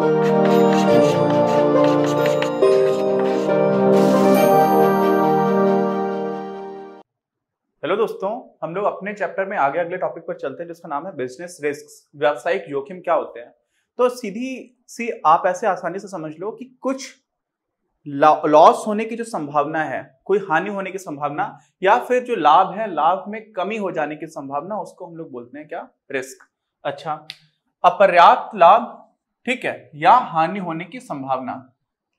hello दोस्तों हम लोग अपने चैप्टर में आगे अगले टॉपिक पर चलते हैं जिसका नाम है बिजनेस रिस्क व्यावसायिक जोखिम क्या होते हैं तो सीधी सी आप ऐसे आसानी से समझ लो कि कुछ लॉस होने की जो संभावना है कोई हानि होने की संभावना या फिर जो लाभ है लाभ में कमी हो जाने की संभावना उसको हम लोग बोलते हैं क्या रिस्क अच्छा अपर्याप्त लाभ ठीक है या हानि होने की संभावना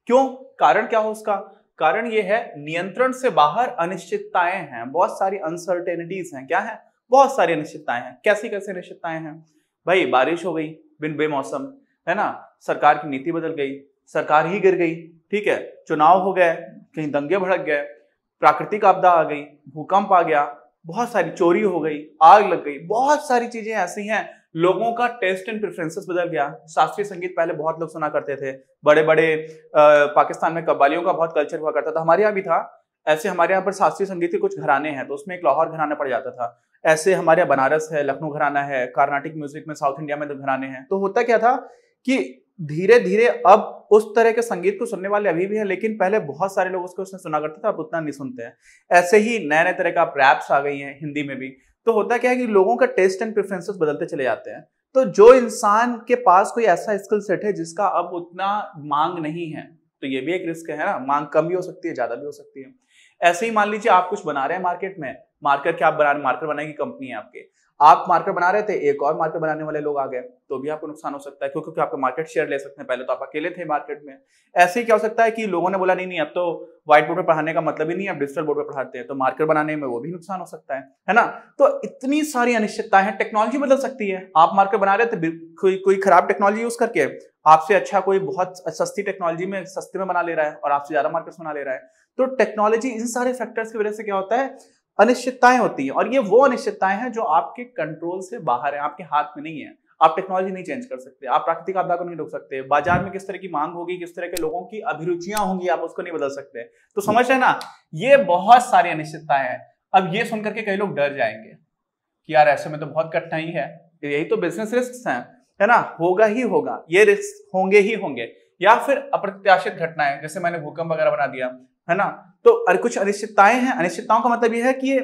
क्यों कारण क्या हो उसका कारण यह है नियंत्रण से बाहर अनिश्चितताएं हैं बहुत सारी अनसर्टेनिटीज हैं क्या है बहुत सारी अनिश्चितताएं हैं कैसी कैसी अनिश्चितताएं हैं भाई बारिश हो गई बिन बेमौसम है ना सरकार की नीति बदल गई सरकार ही गिर गई ठीक है चुनाव हो गए कहीं दंगे भड़क गए प्राकृतिक आपदा आ गई भूकंप आ गया बहुत सारी चोरी हो गई आग लग गई बहुत सारी चीजें ऐसी हैं लोगों का टेस्ट एंड प्रेफरेंसेस बदल गया शास्त्रीय संगीत पहले बहुत लोग सुना करते थे बड़े बड़े पाकिस्तान में कब्बालियों का बहुत कल्चर हुआ करता था हमारे यहाँ भी था ऐसे हमारे यहाँ पर शास्त्रीय संगीत के कुछ घराने हैं तो उसमें एक लाहौर घराना पड़ जाता था ऐसे हमारे यहाँ बनारस है लखनऊ घराना है कर्नाटिक म्यूजिक में साउथ इंडिया में तो घराने हैं तो होता क्या था कि धीरे धीरे अब उस तरह के संगीत को सुनने वाले अभी भी हैं लेकिन पहले बहुत सारे लोग उसको उसने सुना करते थे अब उतना नहीं सुनते हैं ऐसे ही नए नए तरह का रैप्स आ गई हैं हिंदी में भी तो होता क्या है कि लोगों का टेस्ट एंड प्रेफरेंसेस बदलते चले जाते हैं तो जो इंसान के पास कोई ऐसा स्किल सेट है जिसका अब उतना मांग नहीं है तो ये भी एक रिस्क है ना मांग कम भी हो सकती है ज़्यादा भी हो सकती है ऐसे ही मान लीजिए आप कुछ बना रहे हैं मार्केट में मार्कर के आप बना मार्कर बनाने की कंपनी है आपके आप मार्केट बना रहे थे एक और मार्केट बनाने वाले लोग आ गए तो भी आपको नुकसान हो सकता है क्योंकि क्यों आपका मार्केट शेयर ले सकते हैं पहले तो आप अकेले थे मार्केट में ऐसे ही क्या हो सकता है कि लोगों ने बोला नहीं नहीं अब तो व्हाइट बोर्ड पर पढ़ाने का मतलब ही नहीं है डिजिटल बोर्ड पर पढ़ाते हैं तो मार्केट बनाने में वो भी नुकसान हो सकता है है ना तो इतनी सारी अनिश्चितता है टेक्नोलॉजी बदल सकती है आप मार्केट बना रहे थे कोई कोई खराब टेक्नोलॉजी यूज करके आपसे अच्छा कोई बहुत सस्ती टेक्नोलॉजी में सस्ते में बना ले रहा है और आपसे ज्यादा मार्केट बना ले रहा है तो टेक्नोलॉजी इन सारे फैक्टर्स की वजह से क्या होता है अनिश्चितताएं होती हैं और ये वो अनिश्चितताएं हैं जो आपके कंट्रोल से बाहर है आपके हाथ में नहीं है आप टेक्नोलॉजी नहीं चेंज कर सकते आप प्राकृतिक आपदा को नहीं रोक सकते बाजार में किस तरह की मांग होगी किस तरह के लोगों की अभिरुचियां होंगी आप उसको नहीं बदल सकते तो समझ रहे ना ये बहुत सारी अनिश्चितताएं हैं अब ये सुनकर के कई लोग डर जाएंगे कि यार ऐसे में तो बहुत कठिनाई है यही तो बिजनेस रिस्क है है ना होगा ही होगा ये रिस्क होंगे ही होंगे या फिर अप्रत्याशित घटनाएं जैसे मैंने भूकंप वगैरह बना दिया है ना तो अरे कुछ अनिश्चितताएं हैं अनिश्चितताओं का मतलब यह है कि ये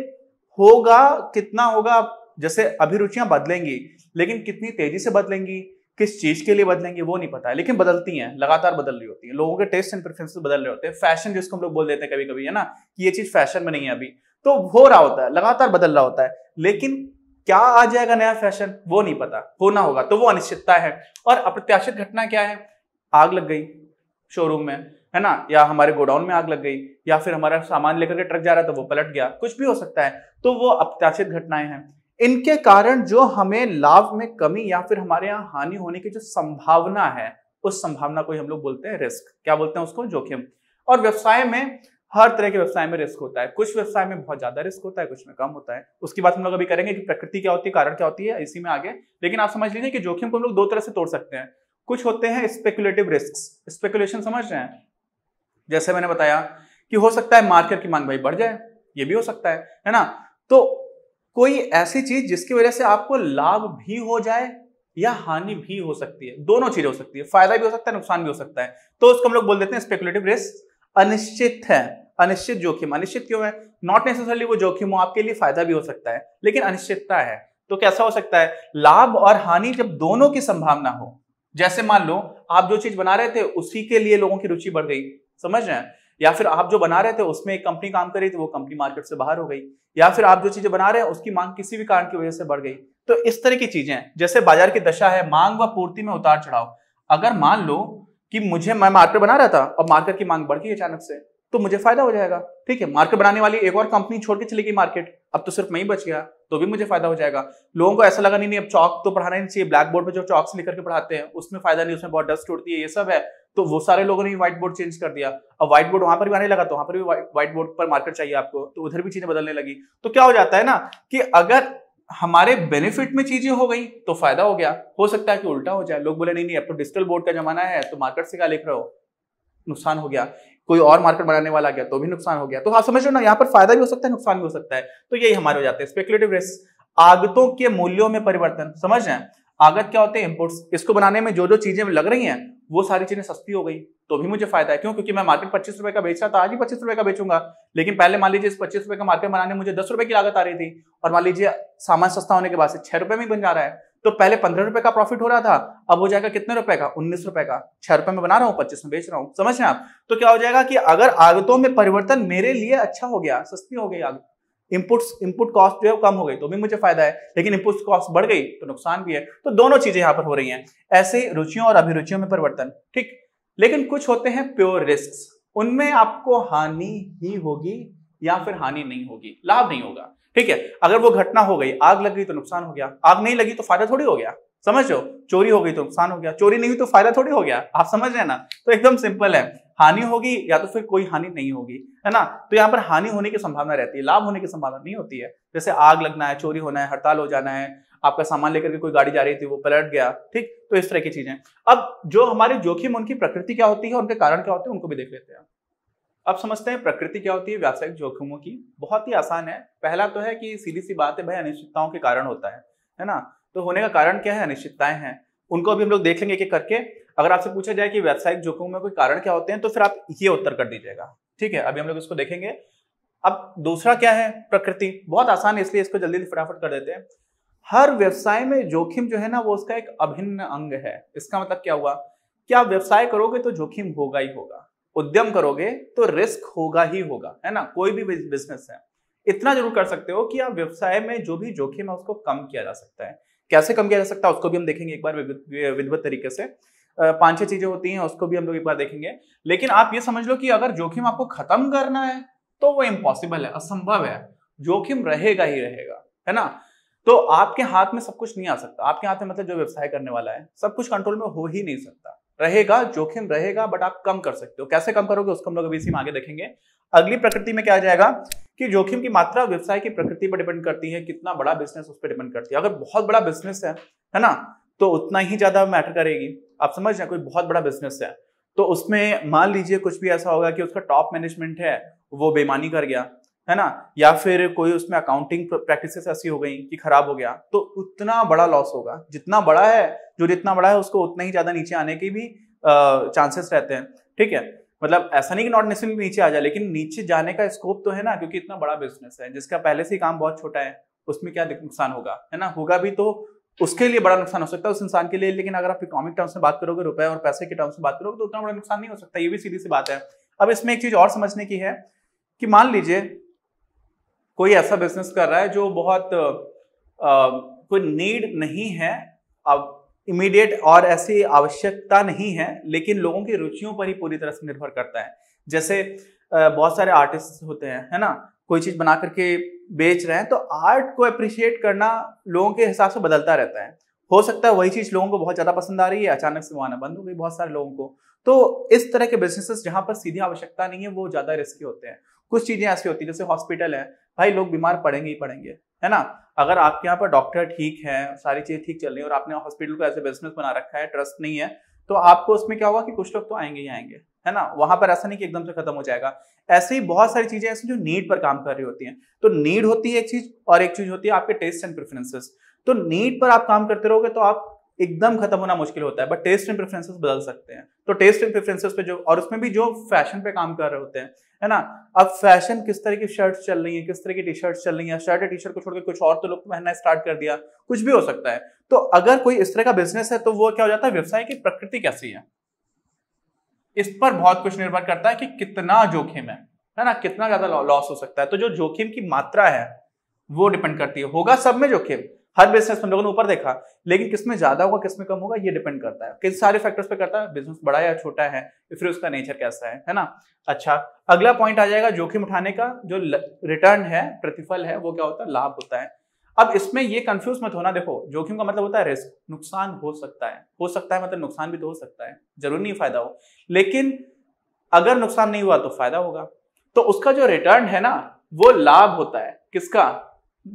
होगा कितना होगा जैसे अभिरुचियां बदलेंगी लेकिन कितनी तेजी से बदलेंगी किस चीज के लिए बदलेंगे वो नहीं पता है लेकिन बदलती हैं लगातार बदल रही होती है लोगों के टेस्ट एंड प्रेफरेंस बदल रहे होते हैं फैशन जिसको हम लोग बोल देते हैं कभी कभी है ना कि ये चीज फैशन में नहीं है अभी तो हो रहा होता है लगातार बदल रहा होता है लेकिन क्या आ जाएगा नया फैशन वो नहीं पता होना होगा तो वो अनिश्चितता है और अप्रत्याशित घटना क्या है आग लग गई शोरूम में है ना या हमारे गोडाउन में आग लग गई या फिर हमारा सामान लेकर के ट्रक जा रहा था वो पलट गया कुछ भी हो सकता है तो वो अप्रत्याशित घटनाएं हैं इनके कारण जो हमें लाभ में कमी या फिर हमारे यहाँ हानि होने की जो संभावना है उस संभावना को हम लोग बोलते हैं रिस्क क्या बोलते हैं उसको जोखिम और व्यवसाय में हर तरह के व्यवसाय में रिस्क होता है कुछ व्यवसाय में बहुत ज्यादा रिस्क होता है कुछ में कम होता है उसकी बात हम लोग अभी करेंगे कि प्रकृति क्या होती है कारण क्या होती है इसी में आगे लेकिन आप समझ लीजिए कि जोखिम को हम लोग दो तरह से तोड़ सकते हैं कुछ होते हैं स्पेकुलेटिव रिस्क स्पेकुलेशन समझ रहे हैं जैसे मैंने बताया कि हो सकता है मार्केट की मांग भाई बढ़ जाए ये भी हो सकता है है ना तो कोई ऐसी चीज जिसकी वजह से आपको लाभ भी हो जाए या हानि भी हो सकती है दोनों चीजें हो सकती है फायदा भी हो सकता है नुकसान भी हो सकता है तो उसको हम लोग बोल देते हैं स्पेकुलेटिव रिस्क अनिश्चित है अनिश्चित जोखिम अनिश्चित क्यों है नॉट नेसेसरली वो जोखिम हो आपके लिए फायदा भी हो सकता है लेकिन अनिश्चितता है तो कैसा हो सकता है लाभ और हानि जब दोनों की संभावना हो जैसे मान लो आप जो चीज बना रहे थे उसी के लिए लोगों की रुचि बढ़ गई समझ रहे हैं या फिर आप जो बना रहे थे उसमें एक कंपनी काम करी थी वो कंपनी मार्केट से बाहर हो गई या फिर आप जो चीजें बना रहे हैं उसकी मांग किसी भी कारण की वजह से बढ़ गई तो इस तरह की चीजें जैसे बाजार की दशा है मांग व पूर्ति में उतार चढ़ाव अगर मान लो कि मुझे मैं मार्केट बना रहा था और मार्केट की मांग बढ़ गई अचानक से तो मुझे फायदा हो जाएगा ठीक है मार्केट बनाने वाली एक और कंपनी छोड़ के चलेगी गई मार्केट अब तो सिर्फ मैं ही बच गया तो भी मुझे फायदा हो जाएगा लोगों को ऐसा लगा नहीं नहीं अब चौक तो पढ़ाना नहीं चाहिए ब्लैक बोर्ड पर जो चौक से लिख के पढ़ाते हैं उसमें फायदा नहीं उसमें बहुत डस्ट उड़ती है ये सब है तो वो सारे लोगों ने व्हाइट बोर्ड चेंज कर दिया अब व्हाइट बोर्ड वहां पर भी आने लगा तो वहां पर भी व्हाइट बोर्ड पर मार्कर चाहिए आपको तो उधर भी चीजें बदलने लगी तो क्या हो जाता है ना कि अगर हमारे बेनिफिट में चीजें हो गई तो फायदा हो गया हो सकता है कि उल्टा हो जाए लोग बोले नहीं नहीं अब तो डिजिटल बोर्ड का जमाना है तो मार्केट से क्या लिख रहे हो नुकसान हो गया कोई और मार्केट बनाने वाला गया तो भी नुकसान हो गया तो हाँ समझ लो ना यहाँ पर फायदा भी हो सकता है नुकसान भी हो सकता है तो यही हमारे हो जाते हैं स्पेकुलेटिव रिस्क आगतों के मूल्यों में परिवर्तन समझ रहे हैं आगत क्या होते हैं इनपुट्स इसको बनाने में जो जो चीजें लग रही हैं वो सारी चीजें सस्ती हो गई तो भी मुझे फायदा है क्यों क्योंकि मैं मार्केट पच्चीस रुपए का बेच रहा था आज ही पच्चीस रुपए का बेचूंगा लेकिन पहले मान लीजिए इस पच्चीस रुपए का मार्केट बनाने में मुझे दस रुपए की लागत आ रही थी और मान लीजिए सामान सस्ता होने के बाद से छह रुपए में बन जा रहा है तो पहले पंद्रह रुपए का प्रॉफिट हो रहा था अब हो जाएगा कितने रुपए का उन्नीस रुपए का छह रुपए में बना रहा हूँ पच्चीस में बेच रहा हूँ समझ रहे आप तो क्या हो जाएगा कि अगर आगतों में परिवर्तन मेरे लिए अच्छा हो गया सस्ती हो गई आगत इनपुट इनपुट कॉस्ट जो है कम हो गई तो भी मुझे फायदा है लेकिन इनपुट कॉस्ट बढ़ गई तो नुकसान भी है तो दोनों चीजें यहाँ पर हो रही हैं ऐसे रुचियों और अभिरुचियों में परिवर्तन ठीक लेकिन कुछ होते हैं प्योर रिस्क उनमें आपको हानि ही होगी या फिर हानि नहीं होगी लाभ नहीं होगा ठीक है अगर वो घटना हो गई आग लग गई तो नुकसान हो गया आग नहीं लगी तो फायदा थोड़ी हो गया समझ लो चोरी हो गई तो नुकसान हो गया चोरी नहीं हुई तो फायदा थोड़ी हो गया आप समझ रहे हैं ना तो एकदम सिंपल है हानि होगी या तो फिर कोई हानि नहीं होगी है ना तो यहाँ पर हानि होने की संभावना रहती है लाभ होने की संभावना नहीं होती है जैसे आग लगना है चोरी होना है हड़ताल हो जाना है आपका सामान लेकर के कोई गाड़ी जा रही थी वो पलट गया ठीक तो इस तरह की चीजें अब जो हमारे जोखिम उनकी प्रकृति क्या होती है उनके कारण क्या होते हैं उनको भी देख लेते हैं अब समझते हैं प्रकृति क्या होती है व्यावसायिक जोखिमों की बहुत ही आसान है पहला तो है कि सीधी सी बात है भाई अनिश्चितताओं के कारण होता है है ना तो होने का कारण क्या है अनिश्चितताएं हैं उनको भी हम लोग देख लेंगे एक एक करके अगर आपसे पूछा जाए कि व्यावसायिक जोखिम में कोई कारण क्या होते हैं तो फिर आप ये उत्तर कर दीजिएगा ठीक है अभी हम लोग इसको देखेंगे अब दूसरा क्या है प्रकृति बहुत आसान है इसलिए इसको जल्दी फटाफट कर देते हैं हर व्यवसाय में जोखिम जो है ना वो उसका एक अभिन्न अंग है इसका मतलब क्या हुआ कि आप व्यवसाय करोगे तो जोखिम होगा ही होगा उद्यम करोगे तो रिस्क होगा ही होगा है ना कोई भी बिजनेस है इतना जरूर कर सकते हो कि आप व्यवसाय में जो भी जोखिम है उसको कम किया जा सकता है कैसे कम किया जा सकता है उसको भी हम देखेंगे एक बार विधिवत तरीके से पांच छह चीजें होती हैं उसको भी हम लोग एक बार देखेंगे लेकिन आप ये समझ लो कि अगर जोखिम आपको खत्म करना है तो वो इम्पॉसिबल है असंभव है जोखिम रहेगा ही रहेगा है ना तो आपके हाथ में सब कुछ नहीं आ सकता आपके हाथ में मतलब जो व्यवसाय करने वाला है सब कुछ कंट्रोल में हो ही नहीं सकता रहेगा जोखिम रहेगा बट आप कम कर सकते हो कैसे कम करोगे उसको हम लोग अभी इसी में आगे देखेंगे अगली प्रकृति में क्या आ जाएगा कि जोखिम की मात्रा व्यवसाय की प्रकृति पर डिपेंड करती है कितना बड़ा बिजनेस उस पर डिपेंड करती है अगर बहुत बड़ा बिजनेस है है ना तो उतना ही ज्यादा मैटर करेगी आप समझ रहे हैं कोई बहुत बड़ा बिजनेस है तो उसमें मान लीजिए कुछ भी ऐसा होगा कि उसका टॉप मैनेजमेंट है वो बेमानी कर गया है ना या फिर कोई उसमें अकाउंटिंग प्रैक्टिसेस ऐसी हो गई कि खराब हो गया तो उतना बड़ा लॉस होगा जितना बड़ा है जो जितना बड़ा है उसको उतना ही ज्यादा नीचे आने के भी चांसेस रहते हैं ठीक है मतलब ऐसा नहीं कि नॉट नेसेसरी नीचे आ जाए लेकिन नीचे जाने का स्कोप तो है ना क्योंकि इतना बड़ा बिजनेस है जिसका पहले से ही काम बहुत छोटा है उसमें क्या नुकसान होगा है ना होगा भी तो उसके लिए बड़ा नुकसान हो सकता है उस इंसान के लिए लेकिन अगर आप इकोनॉमिक टर्म्स में बात करोगे रुपए और पैसे के टर्म्स में बात करोगे तो उतना बड़ा नुकसान नहीं हो सकता ये भी सीधी सी बात है अब इसमें एक चीज और समझने की है कि मान लीजिए कोई ऐसा बिजनेस कर रहा है जो बहुत आ, कोई नीड नहीं है अब इमीडिएट और ऐसी आवश्यकता नहीं है लेकिन लोगों की रुचियों पर ही पूरी तरह से निर्भर करता है जैसे बहुत सारे आर्टिस्ट होते हैं है ना कोई चीज़ बना करके बेच रहे हैं तो आर्ट को अप्रिशिएट करना लोगों के हिसाब से बदलता रहता है हो सकता है वही चीज़ लोगों को बहुत ज़्यादा पसंद आ रही है अचानक से वो आना बंद हो गई बहुत सारे लोगों को तो इस तरह के बिजनेसेस जहाँ पर सीधी आवश्यकता नहीं है वो ज़्यादा रिस्की होते हैं कुछ चीज़ें ऐसी होती है जैसे हॉस्पिटल है भाई लोग बीमार पड़ेंगे ही पड़ेंगे है ना अगर आपके यहाँ पर डॉक्टर ठीक है सारी चीज़ें ठीक चल रही है और आपने हॉस्पिटल को ऐसे बिजनेस बना रखा है ट्रस्ट नहीं है तो आपको उसमें क्या होगा कि कुछ लोग तो आएंगे ही आएंगे है ना वहां पर ऐसा नहीं कि एकदम से खत्म हो जाएगा ऐसे ही बहुत सारी चीजें ऐसी जो नीड पर काम कर रही होती हैं तो नीड होती है एक चीज और एक चीज होती है आपके टेस्ट एंड प्रेफरेंसेस तो नीड पर आप काम करते रहोगे तो आप एकदम खत्म होना मुश्किल होता है बट टेस्ट एंड प्रेफरेंसेस बदल सकते हैं तो टेस्ट एंड प्रेफरेंसेस पे जो और उसमें भी जो फैशन पे काम कर रहे होते हैं है ना अब फैशन किस तरह की शर्ट्स चल रही है किस तरह की टी शर्ट चल रही है शर्ट या टी शर्ट को छोड़कर कुछ और तो लोग तो पहनना स्टार्ट कर दिया कुछ भी हो सकता है तो अगर कोई इस तरह का बिजनेस है तो वो क्या हो जाता है व्यवसाय की प्रकृति कैसी है इस पर बहुत कुछ निर्भर करता है कि कितना जोखिम है है ना कितना ज्यादा लॉस हो सकता है तो जो जोखिम की मात्रा है वो डिपेंड करती है होगा सब में जोखिम हर बिजनेस में लोगों ने ऊपर देखा लेकिन किसमें ज्यादा होगा किसमें कम होगा ये डिपेंड करता है किस सारे फैक्टर्स पे करता है बिजनेस बड़ा या छोटा है फिर उसका नेचर कैसा है है ना अच्छा अगला पॉइंट आ जाएगा जोखिम उठाने का जो रिटर्न है प्रतिफल है वो क्या होता है लाभ होता है अब इसमें ये कंफ्यूज मत होना देखो जोखिम का मतलब होता है रिस्क नुकसान हो सकता है हो सकता है मतलब नुकसान भी तो हो सकता है जरूर नहीं फायदा हो लेकिन अगर नुकसान नहीं हुआ तो फायदा होगा तो उसका जो रिटर्न है ना वो लाभ होता है किसका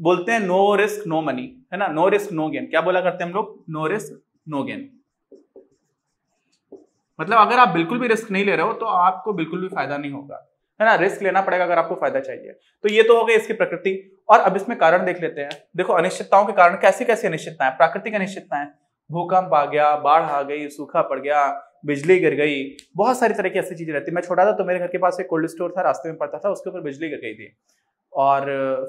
बोलते हैं नो रिस्क नो मनी है ना नो रिस्क नो गेन क्या बोला करते हैं हम लोग नो रिस्क नो गेन मतलब अगर आप बिल्कुल भी रिस्क नहीं ले रहे हो तो आपको बिल्कुल भी फायदा नहीं होगा है ना रिस्क लेना पड़ेगा अगर आपको फायदा चाहिए तो ये तो हो गई इसकी प्रकृति और अब इसमें कारण देख लेते हैं देखो अनिश्चितताओं के कारण कैसी कैसी अनिश्चितता है प्राकृतिक अनिश्चितता है भूकंप आ गया बाढ़ आ गई सूखा पड़ गया बिजली गिर गई बहुत सारी तरह की ऐसी चीजें रहती मैं छोटा था तो मेरे घर के पास एक कोल्ड स्टोर था रास्ते में पड़ता था उसके ऊपर बिजली गिर गई थी और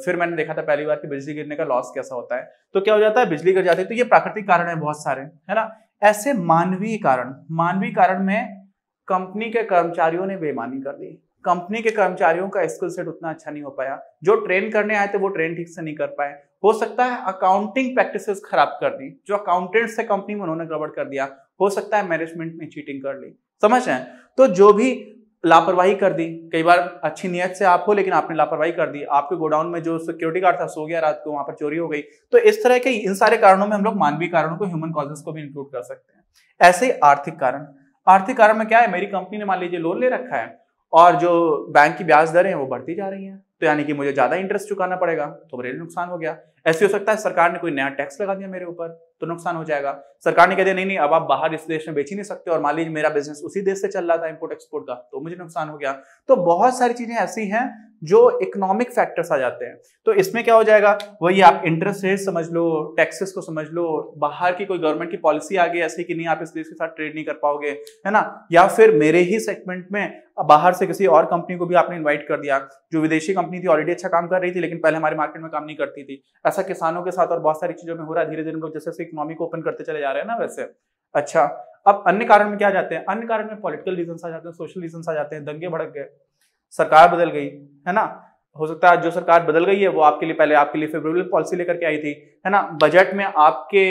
फिर मैंने देखा था पहली बार कि बिजली गिरने का लॉस कैसा होता है तो क्या हो जाता है बिजली गिर जाती है तो ये प्राकृतिक कारण है बहुत सारे है ना ऐसे मानवीय कारण मानवीय कारण में कंपनी के कर्मचारियों ने बेमानी कर दी कंपनी के कर्मचारियों का स्किल सेट उतना अच्छा नहीं हो पाया जो ट्रेन करने आए थे वो ट्रेन ठीक से नहीं कर पाए हो सकता है अकाउंटिंग प्रैक्टिसेस खराब कर दी जो अकाउंटेंट्स थे कंपनी में उन्होंने गड़बड़ कर दिया हो सकता है मैनेजमेंट ने चीटिंग कर ली समझ रहे हैं तो जो भी लापरवाही कर दी कई बार अच्छी नियत से आप हो लेकिन आपने लापरवाही कर दी आपके गोडाउन में जो सिक्योरिटी गार्ड था सो गया रात को वहां पर चोरी हो गई तो इस तरह के इन सारे कारणों में हम लोग मानवीय कारणों को ह्यूमन कॉजेस को भी इंक्लूड कर सकते हैं ऐसे आर्थिक कारण आर्थिक कारण में क्या है मेरी कंपनी ने मान लीजिए लोन ले रखा है और जो बैंक की ब्याज दरें हैं वो बढ़ती जा रही हैं तो यानी कि मुझे ज्यादा इंटरेस्ट चुकाना पड़ेगा तो मेरे लिए नुकसान हो गया ऐसे हो सकता है सरकार ने कोई नया टैक्स लगा दिया मेरे ऊपर तो नुकसान हो जाएगा सरकार ने कह दिया नहीं नहीं अब आप बाहर इस देश में बेच ही नहीं सकते और मान लीजिए मेरा बिजनेस उसी देश से चल रहा था इम्पोर्ट एक्सपोर्ट का तो मुझे नुकसान हो गया तो बहुत सारी चीजें ऐसी हैं जो इकोनॉमिक फैक्टर्स आ जाते हैं तो इसमें क्या हो जाएगा वही आप इंटरेस्ट रेट समझ लो टैक्सेस को समझ लो बाहर की कोई गवर्नमेंट की पॉलिसी आ गई ऐसी कि नहीं आप इस देश के साथ ट्रेड नहीं कर पाओगे है ना या फिर मेरे ही सेगमेंट में बाहर से किसी और कंपनी को भी आपने इनवाइट कर दिया जो विदेशी कंपनी थी ऑलरेडी अच्छा काम कर रही थी लेकिन पहले हमारे मार्केट में काम नहीं करती थी ऐसा किसानों के साथ और बहुत सारी चीजों में हो रहा है धीरे धीरे हम लोग जैसे इकोनॉमी को ओपन करते चले जा रहे हैं ना वैसे अच्छा अब अन्य कारण में क्या जाते हैं अन्य कारण में पॉलिटिकल रीजन आ जाते हैं सोशल रीजन आ जाते हैं दंगे भड़क गए सरकार बदल गई है ना हो सकता है जो सरकार बदल गई है वो आपके लिए पहले आपके लिए फेवरेबल पॉलिसी लेकर के आई थी है ना बजट में आपके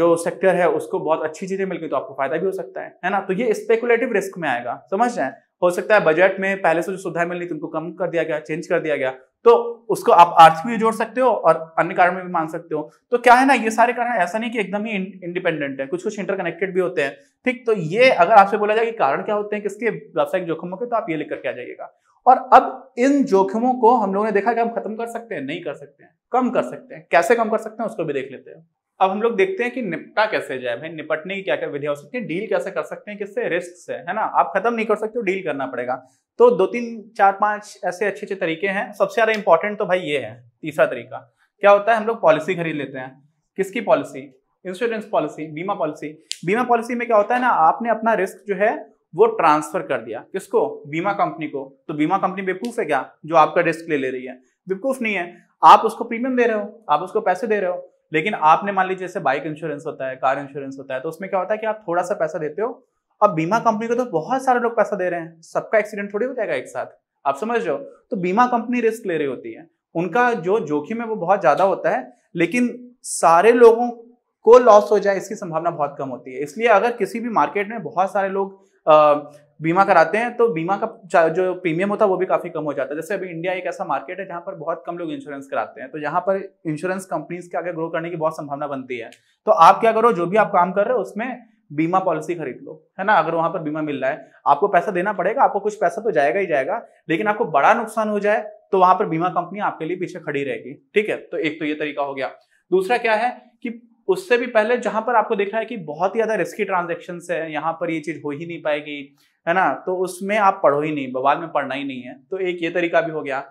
जो सेक्टर है उसको बहुत अच्छी चीजें मिल गई तो आपको फायदा भी हो सकता है है ना तो ये स्पेकुलेटिव रिस्क में आएगा समझ रहे हैं हो सकता है बजट में पहले से जो सुविधाएं मिल रही थी उनको कम कर दिया गया चेंज कर दिया गया तो उसको आप आर्थिक भी जोड़ सकते हो और अन्य कारण में भी मान सकते हो तो क्या है ना ये सारे कारण ऐसा नहीं कि एकदम ही इंडिपेंडेंट है कुछ कुछ इंटरकनेक्टेड भी होते हैं ठीक तो ये अगर आपसे बोला जाए कि कारण क्या होते हैं किसके व्यावसायिक जोखिमों के तो आप ये लेकर के आ जाइएगा और अब इन जोखिमों को हम लोगों ने देखा कि हम खत्म कर सकते हैं नहीं कर सकते हैं कम कर सकते हैं कैसे कम कर सकते हैं उसको भी देख लेते हैं अब हम लोग देखते हैं कि निपटा कैसे जाए भाई निपटने की क्या क्या विधि हो सकती है डील कैसे कर सकते हैं किससे रिस्क से है ना आप खत्म नहीं कर सकते हो डील करना पड़ेगा तो दो तीन चार पांच ऐसे अच्छे अच्छे तरीके हैं सबसे ज्यादा इंपॉर्टेंट तो भाई ये है तीसरा तरीका क्या होता है हम लोग पॉलिसी खरीद लेते हैं किसकी पॉलिसी इंश्योरेंस पॉलिसी बीमा पॉलिसी बीमा पॉलिसी में क्या होता है ना आपने अपना रिस्क जो है वो ट्रांसफर कर दिया किसको बीमा कंपनी को तो बीमा कंपनी बेवकूफ है क्या जो आपका रिस्क ले ले रही है बेवकूफ नहीं है आप उसको प्रीमियम दे रहे हो आप उसको पैसे दे रहे हो लेकिन आपने मान लीजिए जैसे बाइक इंश्योरेंस होता है कार इंश्योरेंस होता है तो उसमें क्या होता है कि आप थोड़ा सा पैसा देते हो अब बीमा कंपनी को तो बहुत सारे लोग पैसा दे रहे हैं सबका एक्सीडेंट थोड़ी हो जाएगा एक साथ आप समझ रहे हो तो बीमा कंपनी रिस्क ले रही होती है उनका जो जोखिम है वो बहुत ज्यादा होता है लेकिन सारे लोगों को लॉस हो जाए इसकी संभावना बहुत कम होती है इसलिए अगर किसी भी मार्केट में बहुत सारे लोग बीमा कराते हैं तो बीमा का जो प्रीमियम होता है वो भी काफ़ी कम हो जाता है जैसे अभी इंडिया एक ऐसा मार्केट है जहां पर बहुत कम लोग इंश्योरेंस कराते हैं तो यहाँ पर इंश्योरेंस कंपनीज के आगे ग्रो करने की बहुत संभावना बनती है तो आप क्या करो जो भी आप काम कर रहे हो उसमें बीमा पॉलिसी खरीद लो है ना अगर वहां पर बीमा मिल रहा है आपको पैसा देना पड़ेगा आपको कुछ पैसा तो जाएगा ही जाएगा लेकिन आपको बड़ा नुकसान हो जाए तो वहां पर बीमा कंपनी आपके लिए पीछे खड़ी रहेगी ठीक है तो एक तो ये तरीका हो गया दूसरा क्या है कि उससे भी पहले जहां पर आपको देख रहा है कि बहुत ही ज्यादा रिस्की ट्रांजेक्शन है यहाँ पर ये चीज हो ही नहीं पाएगी है ना तो उसमें आप पढ़ो ही नहीं बवाल में पढ़ना ही नहीं है तो एक ये तरीका भी हो गया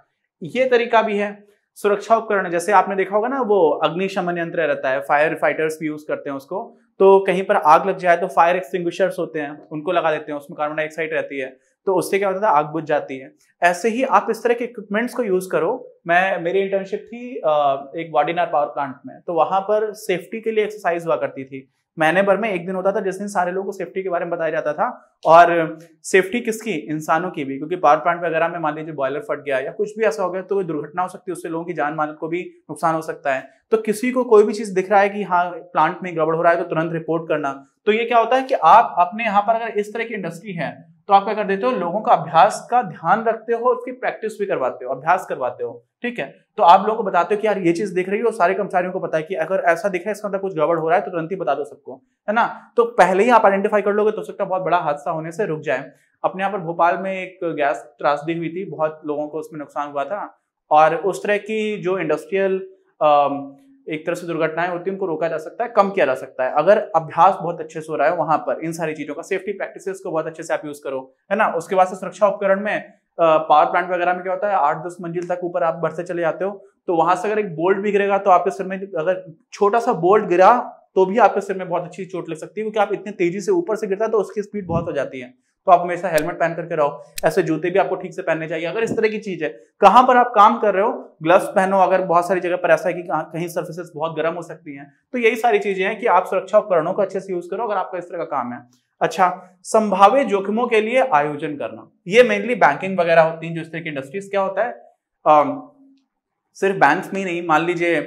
ये तरीका भी है सुरक्षा उपकरण जैसे आपने देखा होगा ना वो अग्निशमन यंत्र रहता है फायर फाइटर्स भी यूज करते हैं उसको तो कहीं पर आग लग जाए तो फायर एक्सटिंग्विशर्स होते हैं उनको लगा देते हैं उसमें कार्बन डाइऑक्साइड रहती है तो उससे क्या होता था आग बुझ जाती है ऐसे ही आप इस तरह के इक्विपमेंट्स को यूज़ करो मैं मेरी इंटर्नशिप थी एक वाडिनार पावर प्लांट में तो वहां पर सेफ्टी के लिए एक्सरसाइज हुआ करती थी महीने भर में एक दिन होता था जिस दिन सारे लोगों को सेफ्टी के बारे में बताया जाता था और सेफ्टी किसकी इंसानों की भी क्योंकि पावर प्लांट वगैरह में मान लीजिए बॉयलर फट गया या कुछ भी ऐसा हो गया तो दुर्घटना हो सकती है उससे लोगों की जान माल को भी नुकसान हो सकता है तो किसी को कोई भी चीज दिख रहा है कि हाँ प्लांट में गड़बड़ हो रहा है तो तुरंत रिपोर्ट करना तो ये क्या होता है कि आप अपने यहाँ पर अगर इस तरह की इंडस्ट्री है तो आप क्या कर देते हो लोगों का अभ्यास का ध्यान रखते हो उसकी प्रैक्टिस भी करवाते हो अभ्यास करवाते हो ठीक है तो आप लोगों को बताते हो कि यार ये चीज दिख रही हो सारे कर्मचारियों को पता है कि अगर ऐसा दिखा है इसका अंदर मतलब कुछ गड़बड़ हो रहा है तो तुरंत ही बता दो सबको है ना तो पहले ही आप आइडेंटिफाई कर लोगे तो सकता बहुत बड़ा हादसा होने से रुक जाए अपने यहाँ पर भोपाल में एक गैस त्रासदी हुई थी बहुत लोगों को उसमें नुकसान हुआ था और उस तरह की जो इंडस्ट्रियल एक तरह से दुर्घटनाएं होती है उनको रोका जा सकता है कम किया जा सकता है अगर अभ्यास बहुत अच्छे से हो रहा है वहां पर इन सारी चीजों का सेफ्टी प्रैक्टिस को बहुत अच्छे से आप यूज करो है ना उसके बाद से सुरक्षा उपकरण में पावर प्लांट वगैरह में क्या होता है आठ दस मंजिल तक ऊपर आप बढ़ते चले जाते हो तो वहां से अगर एक बोल्ट भी गिरेगा तो आपके सिर में अगर छोटा सा बोल्ट गिरा तो भी आपके सिर में बहुत अच्छी चोट लग सकती है क्योंकि आप इतने तेजी से ऊपर से गिरता है तो उसकी स्पीड बहुत हो जाती है तो आप हमेशा हेलमेट पहन करके रहो ऐसे जूते भी आपको ठीक से पहनने चाहिए अगर इस तरह की चीज है कहां पर आप काम कर रहे हो ग्लव्स पहनो अगर बहुत सारी जगह पर ऐसा है कि कहीं सर्विसेज बहुत गर्म हो सकती हैं तो यही सारी चीजें हैं कि आप सुरक्षा उपकरणों को अच्छे से यूज करो अगर आपका इस तरह का काम है अच्छा संभावित जोखिमों के लिए आयोजन करना ये मेनली बैंकिंग वगैरह होती है जो इस तरह की इंडस्ट्रीज क्या होता है आ, सिर्फ बैंक में नहीं मान लीजिए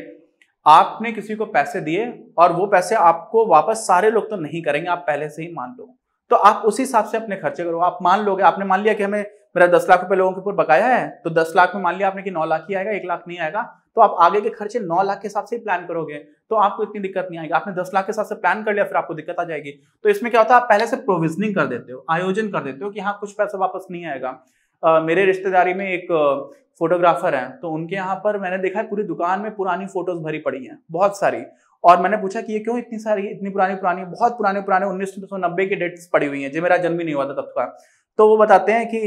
आपने किसी को पैसे दिए और वो पैसे आपको वापस सारे लोग तो नहीं करेंगे आप पहले से ही मान लो तो आप उसी हिसाब से अपने खर्चे करो आप मान लोगे आपने मान लिया कि हमें मेरा दस लाख रुपए लोगों के ऊपर बकाया है तो दस लाख में मान लिया आपने कि नौ लाख ही आएगा एक लाख नहीं आएगा तो आप आगे के खर्चे नौ लाख के हिसाब से ही प्लान करोगे तो आपको इतनी दिक्कत नहीं आएगी आपने दस लाख के हिसाब से प्लान कर लिया फिर आपको दिक्कत आ जाएगी तो इसमें क्या होता है आप पहले से प्रोविजनिंग कर देते हो आयोजन कर देते हो कि हाँ कुछ पैसा वापस नहीं आएगा आ, मेरे रिश्तेदारी में एक फोटोग्राफर है तो उनके यहाँ पर मैंने देखा है पूरी दुकान में पुरानी फोटोज भरी पड़ी हैं बहुत सारी और मैंने पूछा कि ये क्यों इतनी सारी इतनी पुरानी पुरानी बहुत पुराने पुराने उन्नीस सौ नब्बे के डेट्स पड़ी हुई हैं जो मेरा जन्म ही नहीं हुआ था तब का तो वो बताते हैं कि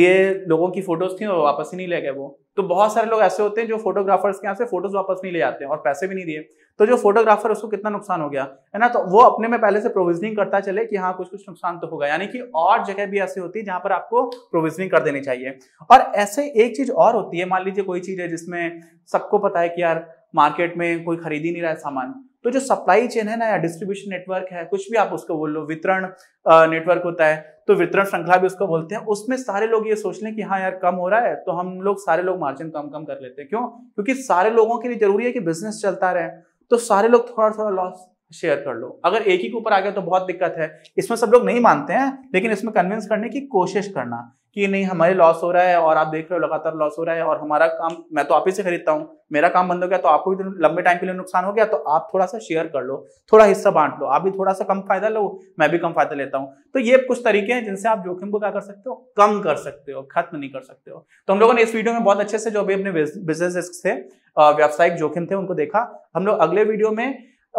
ये लोगों की फोटोज थी और वापस ही नहीं ले गए वो तो बहुत सारे लोग ऐसे होते हैं जो फोटोग्राफर्स के यहाँ से फोटोज वापस नहीं ले जाते और पैसे भी नहीं दिए तो जो फोटोग्राफर उसको कितना नुकसान हो गया है ना तो वो अपने में पहले से प्रोविजनिंग करता चले कि हाँ कुछ कुछ नुकसान तो होगा यानी कि और जगह भी ऐसी होती है जहां पर आपको प्रोविजनिंग कर देनी चाहिए और ऐसे एक चीज और होती है मान लीजिए कोई चीज है जिसमें सबको पता है कि यार मार्केट में कोई खरीद ही नहीं रहा है सामान तो जो सप्लाई चेन है ना या डिस्ट्रीब्यूशन नेटवर्क है कुछ भी आप उसको बोल लो वितरण नेटवर्क होता है तो वितरण श्रृंखला भी उसको बोलते हैं उसमें सारे लोग ये सोच लें कि हाँ यार कम हो रहा है तो हम लोग सारे लोग मार्जिन कम कम कर लेते हैं क्यों क्योंकि सारे लोगों के लिए जरूरी है कि बिजनेस चलता रहे तो सारे लोग थोड़ा थोड़ा लॉस शेयर कर लो अगर एक ही के ऊपर आ गया तो बहुत दिक्कत है इसमें सब लोग नहीं मानते हैं लेकिन इसमें कन्विंस करने की कोशिश करना कि नहीं हमारे लॉस हो रहा है और आप देख रहे हो लगातार लॉस हो रहा है और हमारा काम मैं तो आप ही से खरीदता हूँ मेरा काम बंद हो गया तो आपको भी तो लंबे टाइम के लिए नुकसान हो गया तो आप थोड़ा सा शेयर कर लो थोड़ा हिस्सा बांट लो आप भी थोड़ा सा कम फायदा लो मैं भी कम फायदा लेता हूँ तो ये कुछ तरीके हैं जिनसे आप जोखिम को क्या कर सकते हो कम कर सकते हो खत्म नहीं कर सकते हो तो हम लोगों ने इस वीडियो में बहुत अच्छे से जो भी अपने बिजनेस रिस्क थे व्यावसायिक जोखिम थे उनको देखा हम लोग अगले वीडियो में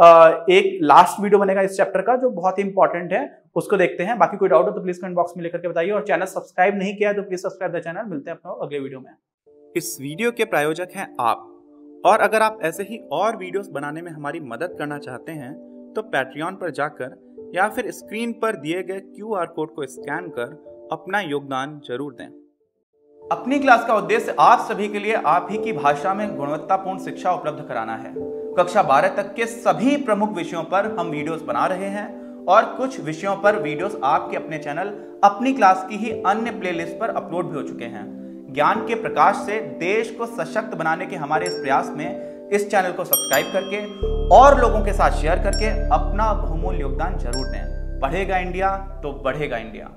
एक लास्ट वीडियो बनेगा इस चैप्टर का जो बहुत ही इंपॉर्टेंट है उसको देखते हैं बाकी कोई डाउट हो तो प्लीज कमेंट बॉक्स में लेकर के बताइए और चैनल सब्सक्राइब नहीं किया तो प्लीज सब्सक्राइब द चैनल मिलते हैं अपने अगले वीडियो में इस वीडियो के प्रायोजक हैं आप और अगर आप ऐसे ही और वीडियोस बनाने में हमारी मदद करना चाहते हैं तो पैट्रियन पर जाकर या फिर स्क्रीन पर दिए गए क्यू कोड को स्कैन कर अपना योगदान जरूर दें अपनी क्लास का उद्देश्य आप सभी के लिए आप ही की भाषा में गुणवत्तापूर्ण शिक्षा उपलब्ध कराना है कक्षा 12 तक के सभी प्रमुख विषयों पर हम वीडियोस बना रहे हैं और कुछ विषयों पर वीडियोस आपके अपने चैनल अपनी क्लास की ही अन्य प्लेलिस्ट पर अपलोड भी हो चुके हैं ज्ञान के प्रकाश से देश को सशक्त बनाने के हमारे इस प्रयास में इस चैनल को सब्सक्राइब करके और लोगों के साथ शेयर करके अपना बहुमूल्य योगदान जरूर दें पढ़ेगा इंडिया तो बढ़ेगा इंडिया